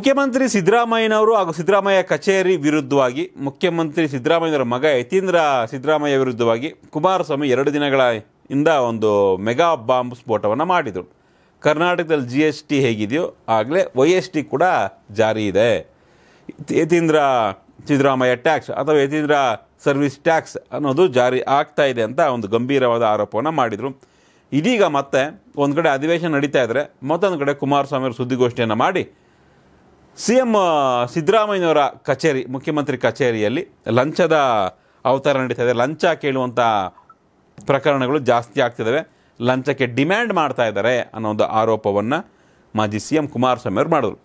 ಮುಖ್ಯಮಂತ್ರಿ ಸಿದ್ದರಾಮಯ್ಯನವರು ಹಾಗೂ ಸಿದ್ದರಾಮಯ್ಯ ಕಚೇರಿ ವಿರುದ್ಧವಾಗಿ ಮುಖ್ಯಮಂತ್ರಿ ಸಿದ್ದರಾಮಯ್ಯನವರ ಮಗ ಯತೀಂದ್ರ ಸಿದ್ದರಾಮಯ್ಯ ವಿರುದ್ಧವಾಗಿ ಕುಮಾರಸ್ವಾಮಿ ಎರಡು ದಿನಗಳ ಇಂದ ಒಂದು ಮೆಗಾ ಬಾಂಬ್ ಸ್ಫೋಟವನ್ನು ಮಾಡಿದರು ಕರ್ನಾಟಕದಲ್ಲಿ ಜಿ ಎಸ್ ಟಿ ಹೇಗಿದೆಯೋ ಆಗಲೇ ವೈ ಎಸ್ ಟಿ ಕೂಡ ಜಾರಿ ಇದೆ ಯತೀಂದ್ರ ಸಿದ್ದರಾಮಯ್ಯ ಟ್ಯಾಕ್ಸ್ ಅಥವಾ ಯತೀಂದ್ರ ಸರ್ವಿಸ್ ಟ್ಯಾಕ್ಸ್ ಅನ್ನೋದು ಜಾರಿ ಆಗ್ತಾ ಇದೆ ಅಂತ ಒಂದು ಗಂಭೀರವಾದ ಆರೋಪವನ್ನು ಮಾಡಿದರು ಇದೀಗ ಮತ್ತೆ ಒಂದು ಕಡೆ ಅಧಿವೇಶನ ನಡೀತಾ ಇದ್ದರೆ ಮತ್ತೊಂದು ಕಡೆ ಕುಮಾರಸ್ವಾಮಿಯವರು ಸುದ್ದಿಗೋಷ್ಠಿಯನ್ನು ಮಾಡಿ ಸಿ ಎಂ ಸಿದ್ದರಾಮಯ್ಯವರ ಕಚೇರಿ ಮುಖ್ಯಮಂತ್ರಿ ಕಚೇರಿಯಲ್ಲಿ ಲಂಚದ ಅವತಾರ ನಡೀತಾ ಇದೆ ಲಂಚ ಕೇಳುವಂಥ ಪ್ರಕರಣಗಳು ಜಾಸ್ತಿ ಆಗ್ತಿದ್ದಾವೆ ಲಂಚಕ್ಕೆ ಡಿಮ್ಯಾಂಡ್ ಮಾಡ್ತಾ ಇದ್ದಾರೆ ಅನ್ನೋ ಒಂದು ಆರೋಪವನ್ನು ಮಾಜಿ ಸಿ ಎಂ ಕುಮಾರಸ್ವಾಮಿ ಅವರು ಮಾಡಿದ್ರು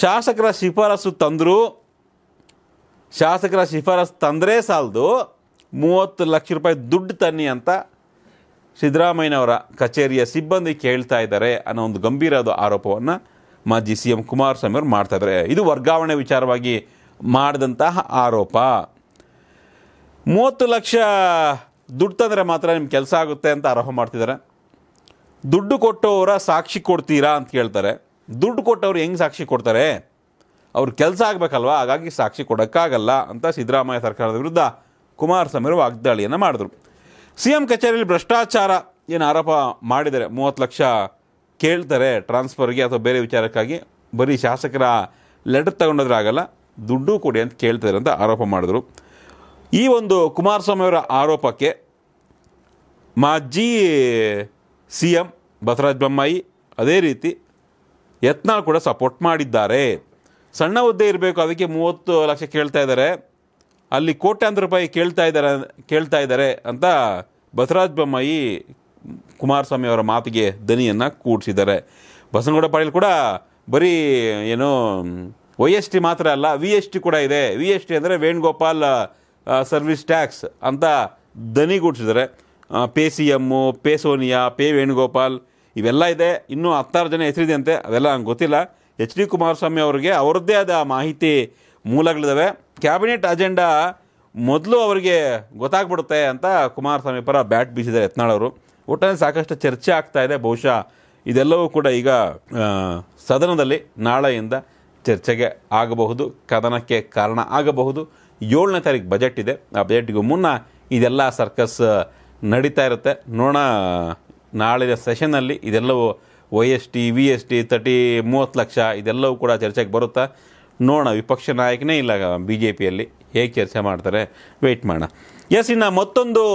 ಶಾಸಕರ ಶಿಫಾರಸು ತಂದರೂ ಶಾಸಕರ ಶಿಫಾರಸು ತಂದರೆ ಸಾಲದು ಮೂವತ್ತು ಲಕ್ಷ ರೂಪಾಯಿ ದುಡ್ಡು ತನ್ನಿ ಅಂತ ಸಿದ್ದರಾಮಯ್ಯನವರ ಕಚೇರಿಯ ಸಿಬ್ಬಂದಿ ಕೇಳ್ತಾ ಇದ್ದಾರೆ ಅನ್ನೋ ಒಂದು ಗಂಭೀರವಾದ ಆರೋಪವನ್ನು ಮಾಜಿ ಸಿ ಎಂ ಕುಮಾರಸ್ವಾಮಿ ಅವರು ಮಾಡ್ತಾಯಿದ್ದಾರೆ ಇದು ವರ್ಗಾವಣೆ ವಿಚಾರವಾಗಿ ಮಾಡಿದಂತಹ ಆರೋಪ ಮೂವತ್ತು ಲಕ್ಷ ದುಡ್ಡು ತಂದರೆ ಮಾತ್ರ ನಿಮ್ಗೆ ಕೆಲಸ ಆಗುತ್ತೆ ಅಂತ ಆರೋಪ ಮಾಡ್ತಿದ್ದಾರೆ ದುಡ್ಡು ಕೊಟ್ಟವರ ಸಾಕ್ಷಿ ಕೊಡ್ತೀರಾ ಅಂತ ಕೇಳ್ತಾರೆ ದುಡ್ಡು ಕೊಟ್ಟವ್ರು ಹೆಂಗೆ ಸಾಕ್ಷಿ ಕೊಡ್ತಾರೆ ಅವ್ರ ಕೆಲಸ ಆಗಬೇಕಲ್ವ ಹಾಗಾಗಿ ಸಾಕ್ಷಿ ಕೊಡೋಕ್ಕಾಗಲ್ಲ ಅಂತ ಸಿದ್ದರಾಮಯ್ಯ ಸರ್ಕಾರದ ವಿರುದ್ಧ ಕುಮಾರಸ್ವಾಮಿ ಅವರು ವಾಗ್ದಾಳಿಯನ್ನು ಮಾಡಿದ್ರು ಸಿ ಎಂ ಕಚೇರಿಯಲ್ಲಿ ಭ್ರಷ್ಟಾಚಾರ ಏನು ಆರೋಪ ಮಾಡಿದರೆ ಮೂವತ್ತು ಲಕ್ಷ ಕೇಳ್ತಾರೆ ಟ್ರಾನ್ಸ್ಫರ್ಗೆ ಅಥವಾ ಬೇರೆ ವಿಚಾರಕ್ಕಾಗಿ ಬರೀ ಶಾಸಕರ ಲೆಟರ್ ತಗೊಂಡೋದ್ರೆ ಆಗಲ್ಲ ದುಡ್ಡು ಕೊಡಿ ಅಂತ ಕೇಳ್ತಾರೆ ಅಂತ ಆರೋಪ ಮಾಡಿದ್ರು ಈ ಒಂದು ಕುಮಾರಸ್ವಾಮಿ ಅವರ ಆರೋಪಕ್ಕೆ ಮಾಜಿ ಸಿ ಎಂ ಬಸವರಾಜ ಬೊಮ್ಮಾಯಿ ಅದೇ ರೀತಿ ಯತ್ನಾಳ್ ಕೂಡ ಸಪೋರ್ಟ್ ಮಾಡಿದ್ದಾರೆ ಸಣ್ಣ ಹುದ್ದೆ ಇರಬೇಕು ಅದಕ್ಕೆ ಮೂವತ್ತು ಲಕ್ಷ ಕೇಳ್ತಾ ಇದ್ದಾರೆ ಅಲ್ಲಿ ಕೋಟ್ಯಾಂತರ ರೂಪಾಯಿ ಕೇಳ್ತಾ ಇದ್ದಾರೆ ಕೇಳ್ತಾ ಇದ್ದಾರೆ ಅಂತ ಬಸವರಾಜ ಬೊಮ್ಮಾಯಿ ಕುಮಾರಸ್ವಾಮಿ ಅವರ ಮಾತಿಗೆ ದನಿಯನ್ನು ಕೂಡಿಸಿದ್ದಾರೆ ಬಸನಗೌಡ ಪಾಟೀಲ್ ಕೂಡ ಬರೀ ಏನು ವೈ ಎಸ್ ಟಿ ಮಾತ್ರ ಅಲ್ಲ ವಿ ಎಸ್ ಟಿ ಕೂಡ ಇದೆ ವಿ ಎಸ್ ಟಿ ಅಂದರೆ ವೇಣುಗೋಪಾಲ್ ಸರ್ವಿಸ್ ಟ್ಯಾಕ್ಸ್ ಅಂತ ದನಿಗೂಡಿಸಿದ್ದಾರೆ pay C M pay Sonia pay Venugopal ಇವೆಲ್ಲ ಇದೆ ಇನ್ನೂ ಹತ್ತಾರು ಜನ ಹೆಸರಿದೆ ಅಂತೆ ಅವೆಲ್ಲ ನಂಗೆ ಗೊತ್ತಿಲ್ಲ ಎಚ್ ಡಿ ಕುಮಾರಸ್ವಾಮಿ ಅವರಿಗೆ ಅವರದ್ದೇ ಆದ ಮಾಹಿತಿ ಮೂಲಗಳಿದ್ದಾವೆ ಕ್ಯಾಬಿನೆಟ್ ಅಜೆಂಡಾ ಮೊದಲು ಅವರಿಗೆ ಗೊತ್ತಾಗ್ಬಿಡುತ್ತೆ ಅಂತ ಕುಮಾರಸ್ವಾಮಿ ಪರ ಬ್ಯಾಟ್ ಬೀಸಿದ್ದಾರೆ ಯತ್ನಾಳ್ ಅವರು ಒಟ್ಟಾರೆ ಸಾಕಷ್ಟು ಚರ್ಚೆ ಆಗ್ತಾ ಇದೆ ಬಹುಶಃ ಇದೆಲ್ಲವೂ ಕೂಡ ಈಗ ಸದನದಲ್ಲಿ ನಾಳೆಯಿಂದ ಚರ್ಚೆಗೆ ಆಗಬಹುದು ಕದನಕ್ಕೆ ಕಾರಣ ಆಗಬಹುದು ಏಳನೇ ತಾರೀಕು ಬಜೆಟ್ ಇದೆ ಆ ಬಜೆಟ್ಗೂ ಮುನ್ನ ಇದೆಲ್ಲ ಸರ್ಕಸ್ ನಡೀತಾ ಇರುತ್ತೆ ನೋಡೋಣ ನಾಳಿನ ಸೆಷನ್ನಲ್ಲಿ ಇದೆಲ್ಲವೂ Y S T V S T thirty ಮೂವತ್ತು ಲಕ್ಷ ಇದೆಲ್ಲವೂ ಕೂಡ ಚರ್ಚೆಗೆ ಬರುತ್ತಾ ನೋಡೋಣ ವಿಪಕ್ಷ ನಾಯಕನೇ ಇಲ್ಲ ಬಿ ಜೆ ಪಿಯಲ್ಲಿ ಹೇಗೆ ಚರ್ಚೆ ಮಾಡ್ತಾರೆ ವೆಯ್ಟ್ ಮಾಡೋಣ ಎಸ್ ಇನ್ನು ಮತ್ತೊಂದು